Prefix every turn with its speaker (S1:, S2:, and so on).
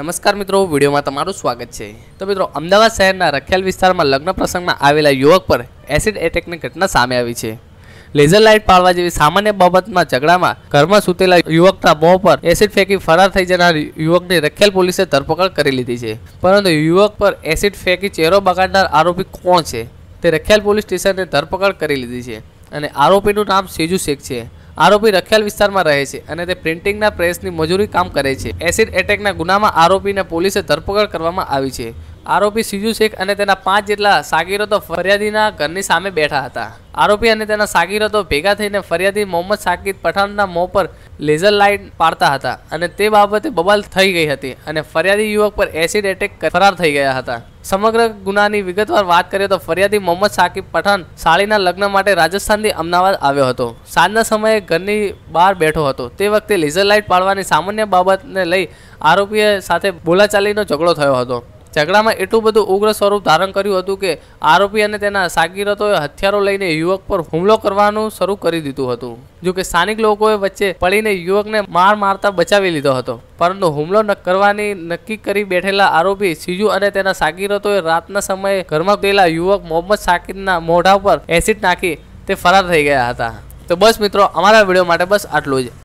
S1: નમસ્કાર મિત્રો વિડીયોમાં તમારું સ્વાગત છે તો મિત્રો અમદાવાદ શહેરના રખિયાલ વિસ્તારમાં લગ્ન પ્રસંગમાં આવેલા યુવક પર એસિડ એટેકની ઘટના સામે આવી છે લેઝર લાઇટ પાડવા જેવી સામાન્ય બાબતમાં ઝઘડામાં ઘરમાં સૂતેલા યુવકના મોં પર એસિડ ફેંકી ફરાર થઈ જનાર યુવકની રખેલ પોલીસે ધરપકડ કરી લીધી છે પરંતુ યુવક પર એસિડ ફેંકી ચહેરો બગાડનાર આરોપી કોણ છે તે રખિયાલ પોલીસ સ્ટેશને ધરપકડ કરી લીધી છે અને આરોપીનું નામ સેજુ શેખ છે આરોપી રખિયાલ વિસ્તારમાં રહે છે અને તે પ્રિન્ટિંગના પ્રેસની મજૂરી કામ કરે છે એસિડ એટેકના ગુનામાં આરોપીને પોલીસે ધરપકડ કરવામાં આવી છે આરોપી સિજુ શેખ અને તેના પાંચ જેટલા સાગીરો તો ફરિયાદીના ઘરની સામે બેઠા હતા આરોપી અને તેના સાગીરતો ભેગા થઈને ફરિયાદી મોહમ્મદ સાકિદ પઠાણના મોં પર લેઝર લાઇટ પાડતા હતા અને તે બાબતે બબાલ થઈ ગઈ હતી અને ફરિયાદી યુવક પર એસિડ એટેક ફરાર થઈ ગયા હતા સમગ્ર ગુનાની વિગતવાર વાત કરીએ તો ફરિયાદી મોહમ્મદ સાકિબ પઠાણ સાળીના લગ્ન માટે રાજસ્થાનથી અમદાવાદ આવ્યો હતો સાંજના સમયે ઘરની બહાર બેઠો હતો તે વખતે લેઝર લાઇટ પાડવાની સામાન્ય બાબતને લઈ આરોપીએ સાથે બોલાચાલીનો ઝઘડો થયો હતો ઝઘડામાં એટલું બધું ઉગ્ર સ્વરૂપ ધારણ કર્યું હતું કે આરોપી અને તેના સાગીરતોએ હથિયારો લઈને યુવક પર હુમલો કરવાનું શરૂ કરી દીધું હતું જો કે સ્થાનિક લોકોએ વચ્ચે પડીને યુવકને માર મારતા બચાવી લીધો હતો પરંતુ હુમલો કરવાની નક્કી કરી બેઠેલા આરોપી સિજુ અને તેના સાગીરતોએ રાતના સમયે ઘરમાં ગયેલા યુવક મોહમ્મદ સાકિદના મોઢા પર એસિડ નાખી તે ફરાર થઈ ગયા હતા તો બસ મિત્રો અમારા વિડીયો માટે બસ આટલું જ